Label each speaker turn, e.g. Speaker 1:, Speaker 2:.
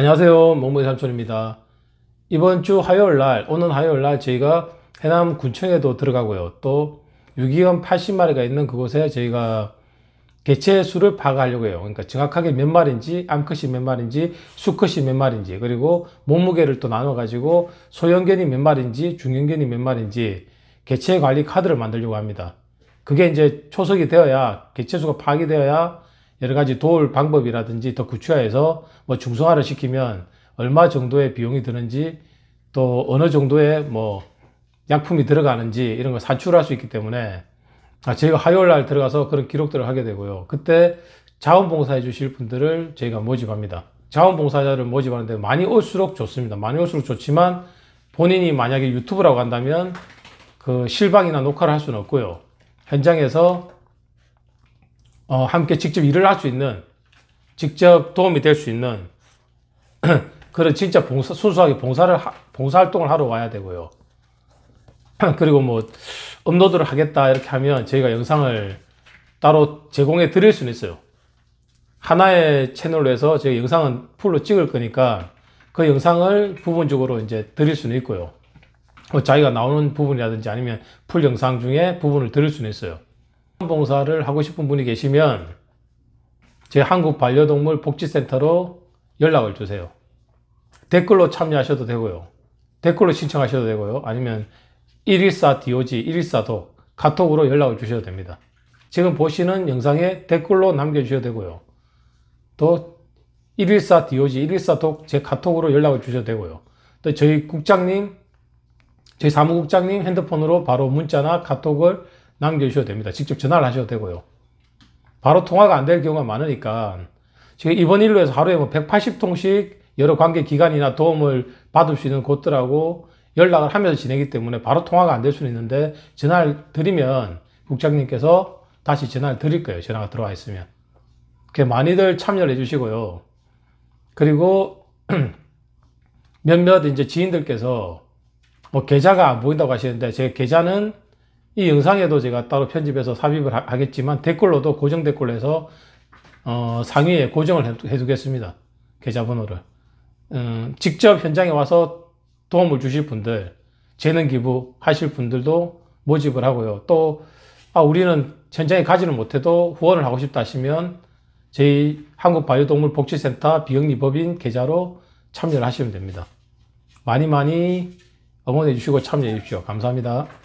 Speaker 1: 안녕하세요 몽무의 삼촌입니다 이번 주 화요일날 오는 화요일날 저희가 해남 군청에도 들어가고요 또 유기견 80마리가 있는 그곳에 저희가 개체 수를 파악하려고 해요 그러니까 정확하게 몇 마리인지 암컷이 몇 마리인지 수컷이 몇 마리인지 그리고 몸무게를 또 나눠 가지고 소형견이 몇 마리인지 중형견이 몇 마리인지 개체 관리 카드를 만들려고 합니다 그게 이제 초석이 되어야 개체 수가 파악이 되어야 여러 가지 도울 방법이라든지 더 구체화해서 뭐 중성화를 시키면 얼마 정도의 비용이 드는지 또 어느 정도의 뭐 약품이 들어가는지 이런 걸 산출할 수 있기 때문에 아, 저희가 화요일 날 들어가서 그런 기록들을 하게 되고요. 그때 자원봉사해 주실 분들을 저희가 모집합니다. 자원봉사자를 모집하는데 많이 올수록 좋습니다. 많이 올수록 좋지만 본인이 만약에 유튜브라고 한다면 그 실방이나 녹화를 할 수는 없고요. 현장에서 어, 함께 직접 일을 할 수 있는, 직접 도움이 될 수 있는, 그런 진짜 봉사, 순수하게 봉사를, 봉사활동을 하러 와야 되고요. 그리고 뭐, 업로드를 하겠다, 이렇게 하면 저희가 영상을 따로 제공해 드릴 수는 있어요. 하나의 채널로 해서 저희 영상은 풀로 찍을 거니까 그 영상을 부분적으로 이제 드릴 수는 있고요. 뭐 자기가 나오는 부분이라든지 아니면 풀 영상 중에 부분을 드릴 수는 있어요. 봉사를 하고 싶은 분이 계시면 제 한국 반려동물 복지센터로 연락을 주세요. 댓글로 참여하셔도 되고요. 댓글로 신청하셔도 되고요. 아니면 114DOG, 114도 카톡으로 연락을 주셔도 됩니다. 지금 보시는 영상에 댓글로 남겨주셔도 되고요. 또 114DOG, 1 1 4도제 카톡으로 연락을 주셔도 되고요. 또 저희 국장님, 저희 사무국장님 핸드폰으로 바로 문자나 카톡을 남겨주셔도 됩니다. 직접 전화를 하셔도 되고요. 바로 통화가 안 될 경우가 많으니까 지금 이번 일로 해서 하루에 뭐 180통씩 여러 관계 기관이나 도움을 받을 수 있는 곳들하고 연락을 하면서 지내기 때문에 바로 통화가 안 될 수는 있는데 전화를 드리면 국장님께서 다시 전화를 드릴 거예요. 전화가 들어와 있으면. 그게 많이들 참여를 해주시고요. 그리고 몇몇 이제 지인들께서 뭐 계좌가 안 보인다고 하시는데 제 계좌는 이 영상에도 제가 따로 편집해서 삽입을 하, 겠지만 댓글로도 고정 댓글로 해서 어, 상위에 고정을 해두, 겠습니다 계좌번호를. 음, 직접 현장에 와서 도움을 주실 분들, 재능 기부 하실 분들도 모집을 하고요. 또, 아, 우리는 현장에 가지는 못해도 후원을 하고 싶다 하시면 저희 한국바이오동물복지센터 비영리법인 계좌로 참여를 하시면 됩니다. 많이 많이 응원해 주시고 참여해 주십시오. 감사합니다.